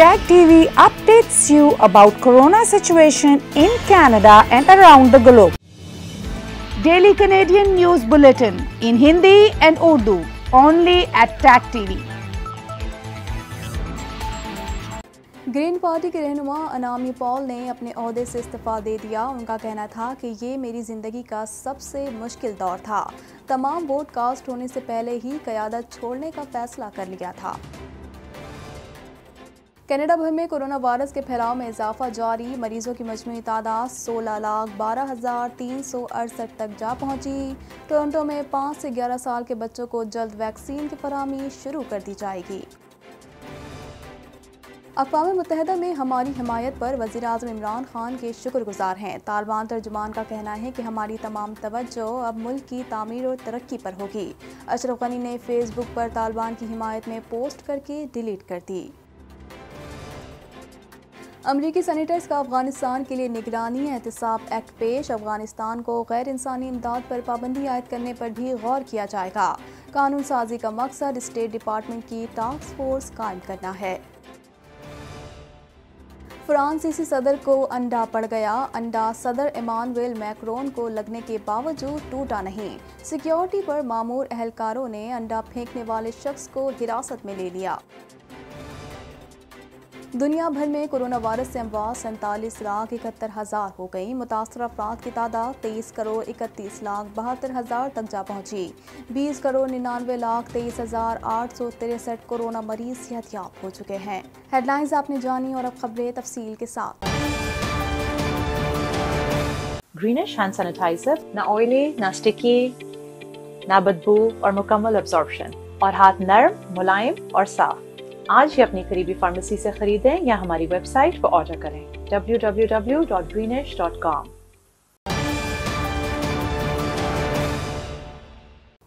Tag TV updates you about corona situation in Canada and around the globe. Daily Canadian News Bulletin in Hindi and Urdu only at Tag TV. Green party के रहनुमा अनामी Paul ने अपने अहदे से इस्तीफ़ा दे दिया उनका कहना था कि ये मेरी ज़िंदगी का सबसे मुश्किल दौर था तमाम वोट कास्ट होने से पहले ही क़्यादत छोड़ने का फ़ैसला कर लिया था कनाडा भर में कोरोना वायरस के फैलाव में इजाफा जारी मरीजों की मजमू तादाद सोलह लाख बारह हज़ार तीन सौ अड़सठ तक जा पहुंची टोरंटो में पाँच से ग्यारह साल के बच्चों को जल्द वैक्सीन की फरहमी शुरू कर दी जाएगी अकवा मुतहदा में हमारी हमायत पर वजी अजम इमरान खान के शुक्रगुजार हैं तालिबान तर्जुमान का कहना है कि हमारी तमाम तवज्जो अब मुल्क की तमीर और तरक्की पर होगी अशरफ गनी ने फेसबुक पर तालिबान की हमायत में पोस्ट करके डिलीट कर दी अमरीकी सैनिटर्स का अफगानिस्तान के लिए निगरानी एहतसाब एक्ट पेश अफगानिस्तान को गैर इंसानी इमदाद पर पाबंदी आयद करने पर भी गौर किया जाएगा कानून साजी का मकसद स्टेट डिपार्टमेंट की टास्क फोर्स कायम करना है फ्रांसीसी सदर को अंडा पड़ गया अंडा सदर इमानवेल मैक्रोन को लगने के बावजूद टूटा नहीं सिक्योरिटी पर मामूर अहलकारों ने अंडा फेंकने वाले शख्स को हिरासत में ले लिया दुनिया भर में कोरोना वायरस से अमवा सैंतालीस लाख इकहत्तर हज़ार हो गई मुतासर अफराद की तादाद तेईस करोड़ इकतीस लाख बहत्तर हज़ार तक जा पहुंची बीस करोड़ निन्यानवे लाख तेईस हज़ार आठ सौ तिरसठ कोरोना मरीज सेहतियाब हो चुके हैं हेडलाइंस आपने जानी और अब खबरें तफसील के साथ ग्रीनिश हैंड सैनिटाइजर ना ऑयली ना स्टिकी ना बदबू और मुकम्मल और हाथ नरम मुलायम और साफ आज ही अपनी करीबी फार्मेसी से खरीदें या हमारी वेबसाइट पर ऑर्डर करें www.greenish.com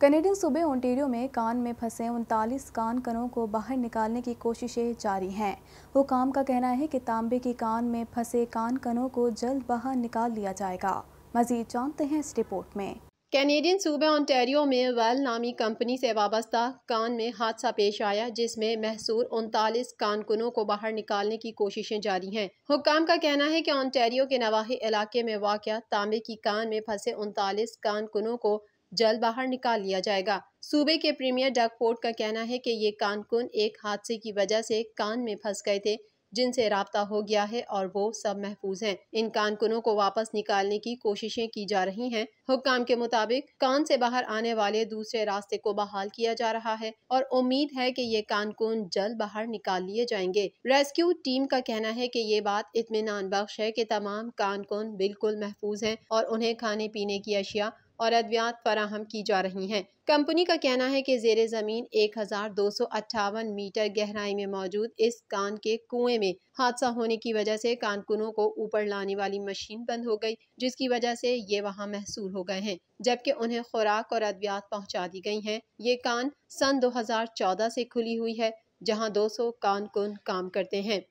कनेडियन सूबे ओंटेरियो में कान में फंसे उनतालीस कान कनों को बाहर निकालने की कोशिशें जारी हैं हुकाम का कहना है कि तांबे की कान में फंसे कान कनों को जल्द बाहर निकाल लिया जाएगा मजीद जानते हैं इस रिपोर्ट में कैनेडियन सूबे ओंटेरियो में वेल नामी कंपनी से वाबस्ता कान में हादसा पेश आया जिसमें महसूर उनतालीस कानकुनों को बाहर निकालने की कोशिशें जारी हैं हुकाम का कहना है कि ओंटेरियो के नवाही इलाके में वाक़ तांबे की कान में फंसे उनतालीस कानकुनों को जल्द बाहर निकाल लिया जाएगा सूबे के प्रीमियर डग फोर्ट का कहना है कि ये कानकुन एक हादसे की वजह से कान में फंस गए थे जिनसे रबता हो गया है और वो सब महफूज हैं इन कानकुनों को वापस निकालने की कोशिशें की जा रही हैं हुक्म के मुताबिक कान से बाहर आने वाले दूसरे रास्ते को बहाल किया जा रहा है और उम्मीद है कि ये कानकुन जल्द बाहर निकाल लिए जाएंगे रेस्क्यू टीम का कहना है की ये बात इतमान बख्श है की तमाम कानकुन बिल्कुल महफूज है और उन्हें खाने पीने की अशिया और अद्वियात फराहम की जा रही हैं कंपनी का कहना है कि जेर ज़मीन एक हज़ार दो सौ अट्ठावन मीटर गहराई में मौजूद इस कान के कुएं में हादसा होने की वजह से कानकुनों को ऊपर लाने वाली मशीन बंद हो गई जिसकी वजह से ये वहाँ महसूर हो गए हैं जबकि उन्हें खुराक और अद्वियात पहुँचा दी गई हैं ये कान सन दो हज़ार चौदह से खुली हुई है जहाँ दो सौ कान कुन काम करते हैं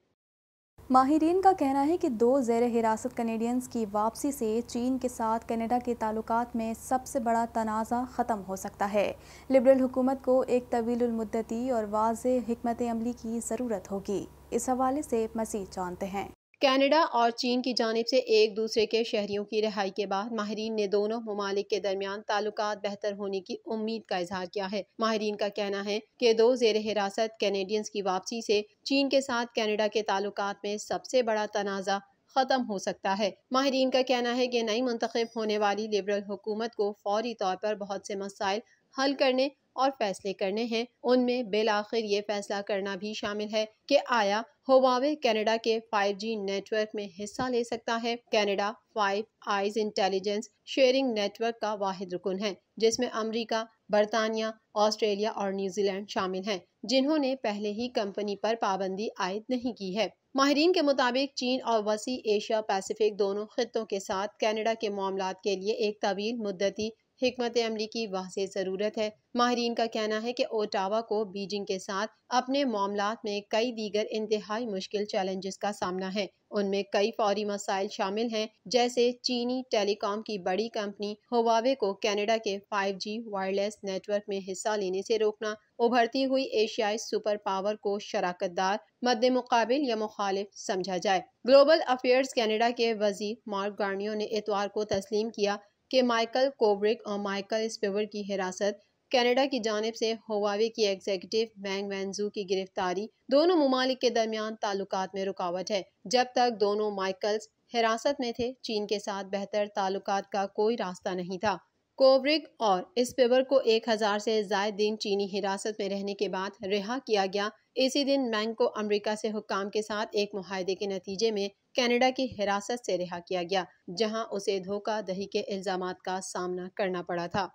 माहरीन का कहना है कि दो जेर हिरासत कनेडियंस की वापसी से चीन के साथ कनाडा के ताल्लुक में सबसे बड़ा तनाज़ा ख़त्म हो सकता है लिबरल हुकूमत को एक तवीलमदती और वाज हमत अमली की ज़रूरत होगी इस हवाले से मज़ीद जानते हैं कनाडा और चीन की जानब से एक दूसरे के शहरीों की रिहाई के बाद माहरीन ने दोनों ममालिक के दरमियान ताल्लुक बेहतर होने की उम्मीद का इजहार किया है माहरीन का कहना है कि दो जेर हिरासत कैनेडियंस की वापसी से चीन के साथ कनाडा के ताल्लुक में सबसे बड़ा तनाज़ा ख़त्म हो सकता है माहरीन का कहना है कि नई मंतखब होने वाली लिबरल हुकूमत को फौरी तौर पर बहुत से मसाइल हल करने और फैसले करने हैं उनमें बिल आखिर ये फैसला करना भी शामिल है कि आया होवावे कनाडा के 5G नेटवर्क में हिस्सा ले सकता है Canada five eyes intelligence sharing network का वाहिद रुकन है जिसमें अमेरिका बरतानिया ऑस्ट्रेलिया और न्यूजीलैंड शामिल हैं जिन्होंने पहले ही कंपनी पर पाबंदी आयद नहीं की है माहरीन के मुताबिक चीन और वसी एशिया पैसिफिक दोनों खत्ों के साथ कनाडा के मामला के लिए एक तवील मुद्दती हमत अमली की वाह से ज़रूरत है माहरीन का कहना है कि ओटावा को बीजिंग के साथ अपने मामला में कई दीगर इंतहाई मुश्किल चैलेंजेस का सामना है उनमें कई फौरी मसाइल शामिल हैं जैसे चीनी टेलीकॉम की बड़ी कंपनी होवावे को कनाडा के 5G वायरलेस नेटवर्क में हिस्सा लेने से रोकना उभरती हुई एशियाई सुपर पावर को शराकत दार मद्द मुकाबिल या मुखालिफ समझा जाए ग्लोबल अफेयर्स कैनेडा के वजीर मार्क गार्नियो ने इतवार को तस्लीम किया कि माइकल कोब्रिक और माइकल स्पेवर की हिरासत कनाडा की जानब से हवावे की एग्जीक्यूटिव मैंग वैनजू की गिरफ्तारी दोनों ममालिक के दरमियान ताल्लुक में रुकावट है जब तक दोनों माइकल्स हिरासत में थे चीन के साथ बेहतर ताल्लुक का कोई रास्ता नहीं था कोब्रिक और स्पेवर को एक हज़ार से जायद दिन चीनी हिरासत में रहने के बाद रिहा किया गया इसी दिन मैंग को अमरीका से हुकाम के साथ एक माहे के नतीजे में कनाडा की हिरासत से रिहा किया गया जहां उसे धोखा दही के इल्ज़ाम का सामना करना पड़ा था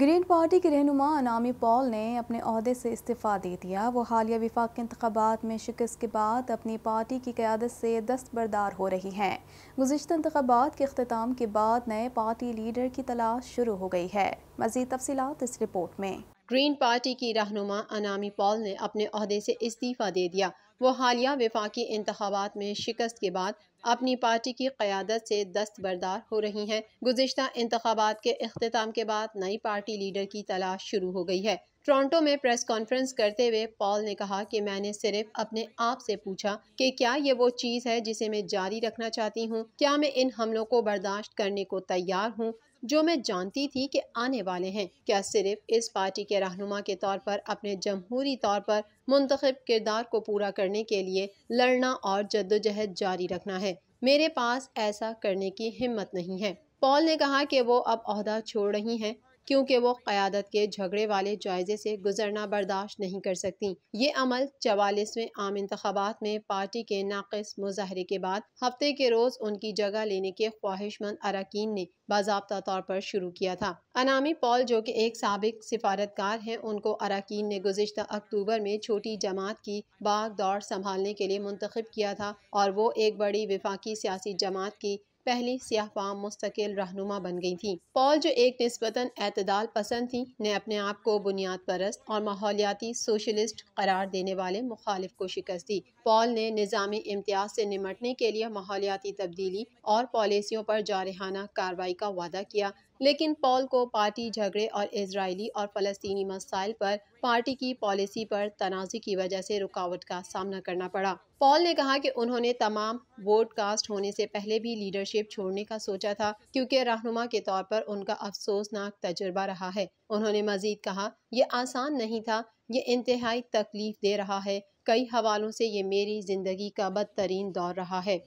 ग्रीन पार्टी के रहनुमा अनामी पॉल ने अपने अहदे से इस्तीफ़ा दे दिया वो हालिया विफाक इंतबात में शिकस्त के बाद अपनी पार्टी की क़्यादत से दस्तबरदार हो रही हैं गुजशत इंतबात के अख्ताम के बाद नए पार्टी लीडर की तलाश शुरू हो गई है मज़ीद तफसीत इस रिपोर्ट में ग्रीन पार्टी की रहनुमा अनामी पॉल ने अपने अहदे से इस्तीफ़ा दे दिया वो हालिया विफाकी इंतबात में शिकस्त के बाद अपनी पार्टी की क़्यादत से दस्तबरदार हो रही हैं गुजशत इंतबात के अख्ताम के बाद नई पार्टी लीडर की तलाश शुरू हो गई है टोरंटो में प्रेस कॉन्फ्रेंस करते हुए पॉल ने कहा कि मैंने सिर्फ अपने आप से पूछा कि क्या ये वो चीज़ है जिसे मैं जारी रखना चाहती हूँ क्या मैं इन हमलों को बर्दाश्त करने को तैयार हूँ जो मैं जानती थी कि आने वाले हैं क्या सिर्फ इस पार्टी के रहनुमा के तौर पर अपने जमहूरी तौर पर मुंतखब किरदार को पूरा करने के लिए लड़ना और जद्दोजहद जारी रखना है मेरे पास ऐसा करने की हिम्मत नहीं है पॉल ने कहा कि वो अब अहदा छोड़ रही हैं क्योंकि वो क़्यादत के झगड़े वाले जायजे से गुजरना बर्दाश्त नहीं कर सकती ये अमल चवालीसवें आम इंतबात में पार्टी के नाकस मुजाहरे के बाद हफ्ते के रोज़ उनकी जगह लेने के ख्वाहिशमंद अरकान ने बाबा तौर पर शुरू किया था अनामी पॉल जो कि एक सबक सिफारतकार हैं उनको अरकान ने गुजशत अक्टूबर में छोटी जमात की बाग दौड़ संभालने के लिए मुंतखब किया था और वो एक बड़ी विफाकी सियासी जमात की पहली सियाह फाम मुस्तकिल रहनुमा बन गई थी पॉल जो एक नस्बता अतदाल पसंद थी ने अपने आप को बुनियाद परस्त और माहौलियाती सोशलिस्ट करार देने वाले मुखालिफ को शिकस्त दी पॉल ने निज़ामी इम्तियाज से निमटने के लिए माहौलियाती तब्दीली और पॉलिसियों पर जारहाना कार्रवाई का वादा किया लेकिन पॉल को पार्टी झगड़े और इसराइली और फलस्तनी मसाइल पर पार्टी की पॉलिसी पर तनाज़ की वजह से रुकावट का सामना करना पड़ा पॉल ने कहा कि उन्होंने तमाम वोट कास्ट होने से पहले भी लीडरशिप छोड़ने का सोचा था क्योंकि रहनुमा के तौर पर उनका अफसोसनाक तजुर्बा रहा है उन्होंने मजीद कहा यह आसान नहीं था ये इंतहाई तकलीफ दे रहा है कई हवालों से ये मेरी ज़िंदगी का बदतरीन दौर रहा है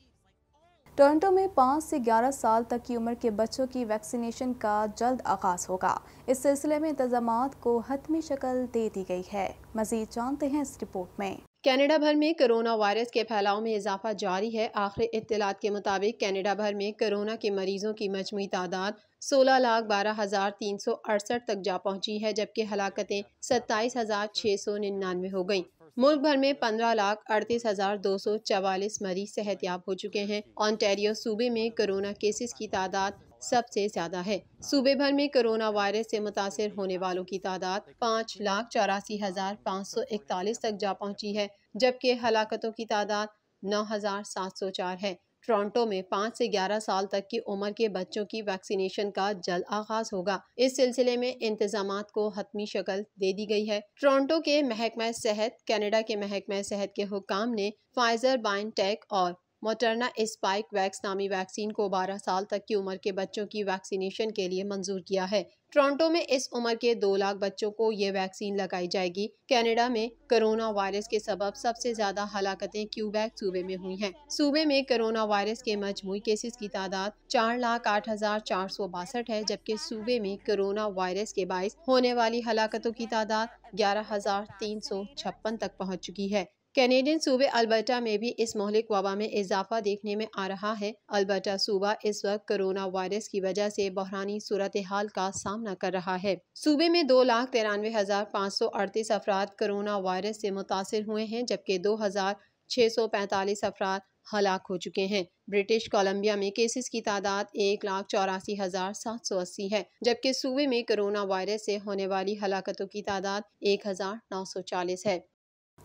टोरंटो में 5 से 11 साल तक की उम्र के बच्चों की वैक्सीनेशन का जल्द आगाज होगा इस सिलसिले में इंतजाम को हतमी शक्ल दे दी गई है मजीद जानते हैं इस रिपोर्ट में कनाडा भर में कोरोना वायरस के फैलाव में इजाफा जारी है आखिरी इतलात के मुताबिक कनाडा भर में कोरोना के मरीजों की मजमू तादाद सोलह लाख बारह हज़ार तीन सौ अड़सठ तक जा पहुंची है जबकि हलाकतें सत्ताईस हज़ार छः सौ निन्यानवे हो गईं मुल्क भर में पंद्रह लाख अड़तीस हजार दो सौ चवालीस मरीज याब हो चुके हैं ऑन्टेरियो सूबे में कोरोना केसेस की तादाद सबसे ज्यादा है सूबे भर में कोरोना वायरस से मुतासर होने वालों की तादाद पाँच लाख चौरासी हजार पाँच सौ इकतालीस तक जा पहुंची है जबकि हलाकतों की तादाद नौ हजार सात सौ चार है टोरंटो में पाँच से ग्यारह साल तक की उम्र के बच्चों की वैक्सीनेशन का जल्द आगाज होगा इस सिलसिले में इंतजाम को हतमी शक्ल दे दी गई है टोरंटो के महकमा सेहत कनाडा के महकमा सेहत के हुकाम ने फाइजर बाइनटेक और मोटरना स्पाइक वैक्स नामी वैक्सीन को 12 साल तक की उम्र के बच्चों की वैक्सीनेशन के लिए मंजूर किया है टोरंटो में इस उम्र के दो लाख बच्चों को ये वैक्सीन लगाई जाएगी कनाडा में कोरोना वायरस के सबब सबसे ज्यादा हलाकतें क्यूबैक सूबे में हुई हैं। सूबे में कोरोना वायरस के मजमू केसेस की तादाद चार लाख आठ हजार चार सौ बासठ है जबकि सूबे में कोरोना वायरस के बायस होने वाली हलाकतों की तादाद ग्यारह हजार तीन सौ छप्पन तक पहुँच चुकी है कैनेडियन सूबे अल्बर्टा में भी इस मोहलिक वबा में इजाफा देखने में आ रहा है अल्बर्टा सूबा इस वक्त कोरोना वायरस की वजह से बहरानी सूरत हाल का सामना कर रहा है सूबे में दो लाख तिरानवे हजार पाँच सौ अड़तीस अफराद कोरोना वायरस से मुतासर हुए हैं जबकि दो हजार छः सौ पैंतालीस अफराद हलाक हो चुके हैं ब्रिटिश कोलंबिया में केसेस की तादाद एक लाख चौरासी हजार सात सौ अस्सी है जबकि सूबे में कोरोना वायरस से होने वाली हलाकतों की तादाद एक हजार नौ सौ चालीस है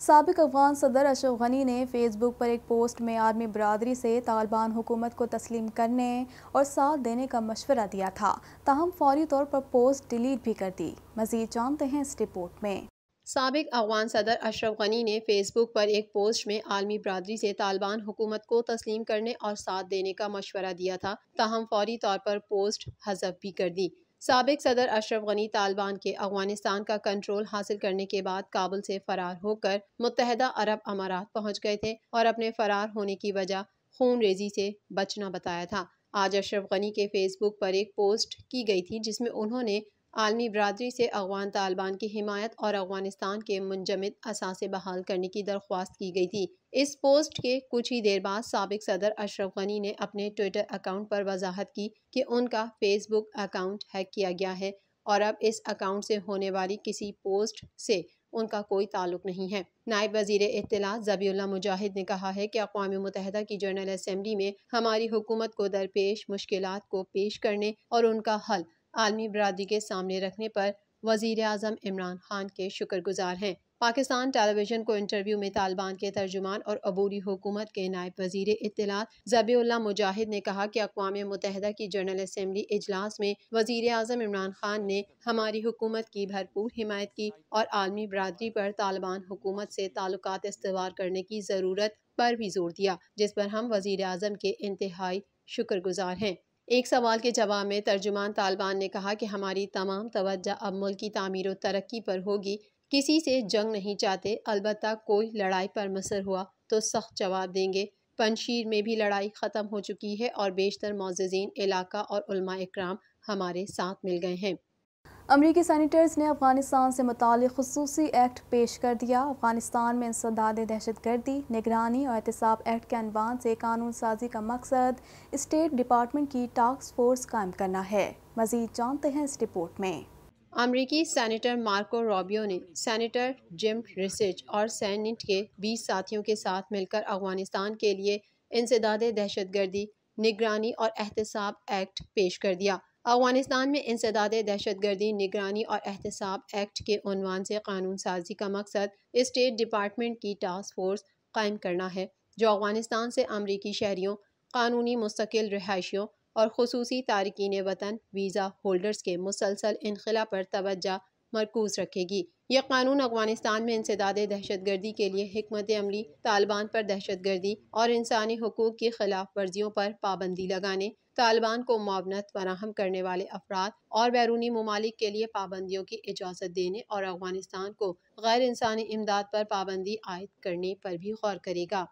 सबक अफगान सदर अशरफ गनी ने फेसबुक पर एक पोस्ट में आर्मी बरदरी से तालिबान हुकूमत को तस्लीम करने और साथ देने का मशवरा दिया था ताहम फौरी तौर पर पोस्ट डिलीट भी कर दी मजीद जानते हैं इस रिपोर्ट में सबक अफगान सदर अशरफ गनी ने फेसबुक पर एक पोस्ट में आलमी बरदरी से तालिबान हुकूमत को तस्लीम करने और साथ देने का मशवरा दिया था ताहम फौरी तौर पर पोस्ट हजफ भी कर दी सबक सदर अशरफ गनी तालिबान के अफगानिस्तान का कंट्रोल हासिल करने के बाद काबुल से फरार होकर मुतहदा अरब अमारात पहुंच गए थे और अपने फरार होने की वजह खून रेजी से बचना बताया था आज अशरफ गनी के फेसबुक पर एक पोस्ट की गई थी जिसमें उन्होंने आलमी बरदरी से अफगान तालिबान की हिमायत और अफगानिस्तान के मुंजमद असासे बहाल करने की दरख्वास्त की गई थी इस पोस्ट के कुछ ही देर बाद सबक सदर अशरफ गनी ने अपने ट्विटर अकाउंट पर वजाहत की कि उनका फेसबुक अकाउंट हैक किया गया है और अब इस अकाउंट से होने वाली किसी पोस्ट से उनका कोई ताल्लुक नहीं है नायब वजीर इतला जबी मुजाहिद ने कहा है कि अकवा मुतहदा की जनरल असम्बली में हमारी हुकूमत को दरपेश मुश्किल को पेश करने और उनका हल आलमी बरदरी के सामने रखने पर वजीर अजम इमरान खान के शुक्रगुजार हैं पाकिस्तान टेलीविजन को इंटरव्यू में तालिबान के तर्जुमान और अबूरी हुकूमत के नायब वजीर इतला जबीउल्ला मुजाहिद ने कहा कि अकवा मुतहदा की जनरल असम्बली इजलास में वजीर अजम इमरान खान ने हमारी हुकूमत की भरपूर हिमायत की और आलमी बरदरी पर तालिबान हुकूमत से ताल्लुक इस्तेवाल करने की ज़रूरत पर भी जोर दिया जिस पर हम वजीर अजम के इंतहाई शुक्रगुजार हैं एक सवाल के जवाब में तर्जुमान तालिबान ने कहा कि हमारी तमाम तवज्जा अब मुल्क की तमीर व तरक्की पर होगी किसी से जंग नहीं चाहते अलबत् कोई लड़ाई पर मसर हुआ तो सख्त जवाब देंगे पंशीर में भी लड़ाई ख़त्म हो चुकी है और बेशतर मोजीन इलाका और इक्राम हमारे साथ मिल गए हैं अमरीकी सैनिटर्स ने अफगानिस्तान से मुतल खसूस एक्ट पेश कर दिया अफगानिस्तान में इंसदाद दहशत गर्दी निगरानी और एहतसाब एक्ट के अनवान से कानून साजी का मकसद स्टेट डिपार्टमेंट की टास्क फोर्स कायम करना है मजीद जानते हैं इस रिपोर्ट में अमरीकी सैनिटर मार्को रॉबियो ने सैनिटर जिम रिसिज और सैनिट के बीस साथियों के साथ मिलकर अफगानिस्तान के लिए इंसदाद दहशत गर्दी निगरानी और एहतसाब एक्ट पेश कर दिया अफगानिस्तान में इंसदाद दहशतगर्दी निगरानी और एहतसाब एक्ट के अनवान से कानून साजी का मकसद इस्टेट डिपार्टमेंट की टास्क फोर्स कायम करना है जो अफगानिस्तान से अमरीकी शहरीों कानूनी मुस्किल रहायशियों और खसूस तारकिन वतन वीज़ा होल्डर्स के मुसलसल इनखिला पर तोज्जा मरकूज रखेगी यह कानून अफगानिस्तान में इंसदाद दहशतगर्दी के लिए हमत अमली तालिबान पर दहशतगर्दी और इंसानी हकूक़ की खिलाफ वर्जियों पर पाबंदी लगाने तालिबान को मुआवनत फराहम करने वाले अफराद और बैरूनी ममालिक के लिए पाबंदियों की इजाज़त देने और अफगानिस्तान को गैर इंसानी इमदाद पर पाबंदी आयद करने पर भी गौर करेगा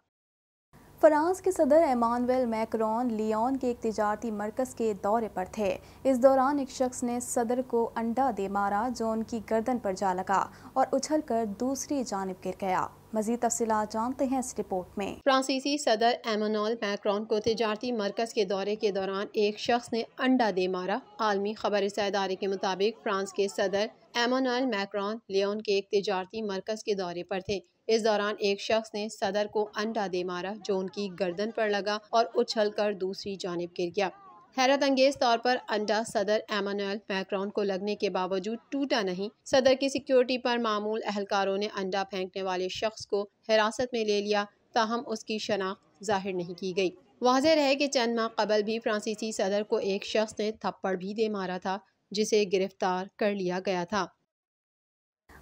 फ्रांस के सदर एमानवेल मैक्रॉन लियोन के एक तजारती मरकज़ के दौरे पर थे इस दौरान एक शख्स ने सदर को अंडा दे मारा जो उनकी गर्दन पर जा लगा और उछल कर दूसरी जानब गिर गया मजीद तफसीत जानते हैं इस रिपोर्ट में फ्रांसीसी सदर एमानोल मैक्रॉन को तजारती मरकज़ के दौरे के दौरान एक शख्स ने अंडा दे मारा आलमी खबर अदारे के मुताबिक फ्रांस के सदर एमानोल मैक्रॉन लियोन के एक तजारती मरकज़ के दौरे पर थे इस दौरान एक शख्स ने सदर को अंडा दे मारा जो उनकी गर्दन पर लगा और उछल कर दूसरी जानब गिर गया हैरत अंगेज तौर पर अंडा सदर एमानुएल मैक्रॉन को लगने के बावजूद टूटा नहीं सदर की सिक्योरिटी पर मामूल अहलकारों ने अंडा फेंकने वाले शख्स को हिरासत में ले लिया ताहम उसकी शनाख्त जाहिर नहीं की गई वाज रहे कि चंद माह कबल भी फ्रांसीसी सदर को एक शख्स ने थप्पड़ भी दे मारा था जिसे गिरफ्तार कर लिया गया था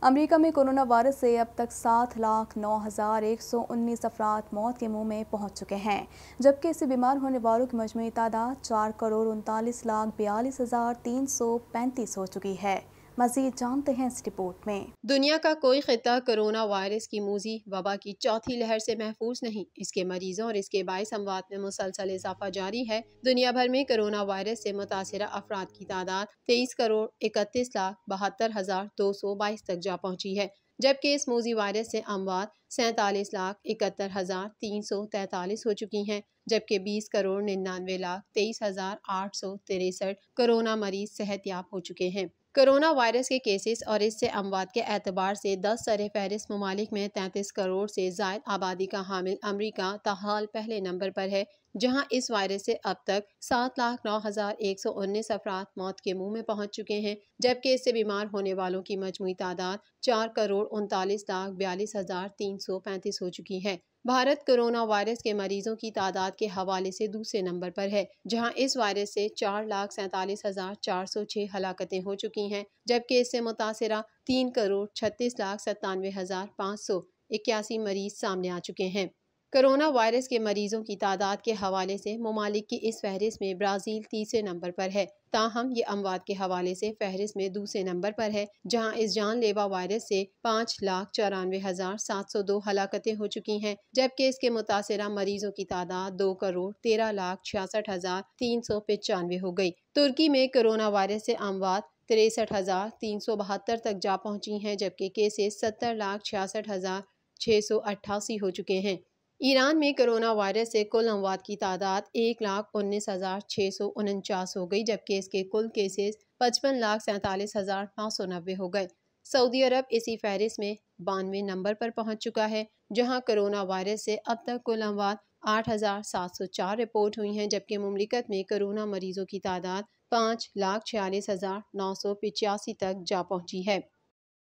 अमेरिका में कोरोना वायरस से अब तक सात लाख नौ हज़ार एक सौ उन्नीस अफराद मौत के मुंह में पहुंच चुके हैं जबकि इससे बीमार होने वालों की मजमू तादाद चार करोड़ उनतालीस लाख बयालीस हज़ार तीन सौ पैंतीस हो चुकी है मजीद जानते हैं इस रिपोर्ट में दुनिया का कोई खिता कोरोना वायरस की मूजी वबा की चौथी लहर से महफूज नहीं इसके मरीजों और इसके बायस अमवात में मुसलसल इजाफा जारी है दुनिया भर में कोरोना वायरस से मुतासर अफराद की तादाद तेईस करोड़ इकतीस लाख बहत्तर हजार दो सौ बाईस तक जा पहुँची है जबकि इस मोजी वायरस से अमवात सैतालीस लाख इकहत्तर हज़ार तीन सौ तैतालीस हो चुकी हैं जबकि बीस करोड़ निन्यानवे लाख तेईस हज़ार आठ सौ तिरसठ कोरोना मरीज सेहत याब हो चुके हैं कोरोना वायरस के केसेस और इससे अमवात के एतबार से दस सर फहरिस्त ममालिक में तैंतीस करोड़ से जायद आबादी का हामिल अमरीका तहाल पहले नंबर पर है जहां इस वायरस से अब तक सात लाख नौ हज़ार एक सौ उन्नीस अफराद मौत के मुंह में पहुंच चुके हैं जबकि इससे बीमार होने वालों की मजमू तादाद चार करोड़ उनतालीस लाख बयालीस हज़ार तीन सौ पैंतीस हो चुकी है भारत कोरोना वायरस के मरीजों की तादाद के हवाले से दूसरे नंबर पर है जहां इस वायरस से चार लाख सैंतालीस हजार चार सौ छह हलाकतें हो चुकी हैं जबकि इससे मुतासरा तीन करोड़ छत्तीस लाख सत्तानवे हजार पाँच सौ इक्यासी मरीज सामने आ चुके हैं कोरोना वायरस के मरीजों की तादाद के हवाले से ममालिक की इस फहरिस्त में ब्राज़ील तीसरे नंबर पर है ताहम ये अमवात के हवाले से फहरिस्त में दूसरे नंबर पर है जहां इस जानलेवा वायरस से पाँच लाख चौरानवे हज़ार सात सौ दो हलाकतें हो चुकी हैं जबकि इसके मुतासर मरीजों की तादाद दो करोड़ तेरह लाख छियासठ हज़ार तीन सौ पचानवे हो गई तुर्की में कोरोना वायरस से अमवात तिरसठ हज़ार तीन सौ बहत्तर तक जा पहुंची हैं जबकि केसेस सत्तर लाख छियासठ हज़ार छः सौ अट्ठासी हो चुके हैं ईरान में कोरोना वायरस से कुल अमवात की तादाद एक लाख उन्नीस हज़ार छः सौ उनचास हो गई जबकि इसके कुल केसेस पचपन लाख सैंतालीस हज़ार नौ सौ नब्बे हो गए सऊदी अरब इसी फहरिस्त में बानवे नंबर पर पहुंच चुका है जहां कोरोना वायरस से अब तक कुल अमवात आठ हज़ार सात सौ चार रिपोर्ट हुई हैं जबकि ममलिकत में कोरोना मरीजों की तादाद पाँच लाख छियालीस हज़ार नौ सौ पिचासी तक जा पहुंची है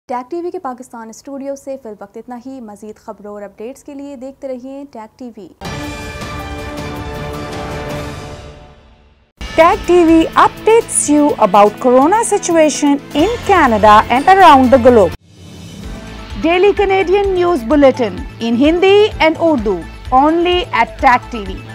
टैग टीवी के पाकिस्तान स्टूडियो से फिल वक्त इतना ही मजीद खबरों और अपडेट्स के लिए देखते रहिए Tag TV Tag TV updates you about corona situation in Canada and around the globe. Daily Canadian news bulletin in Hindi and Urdu only at Tag TV.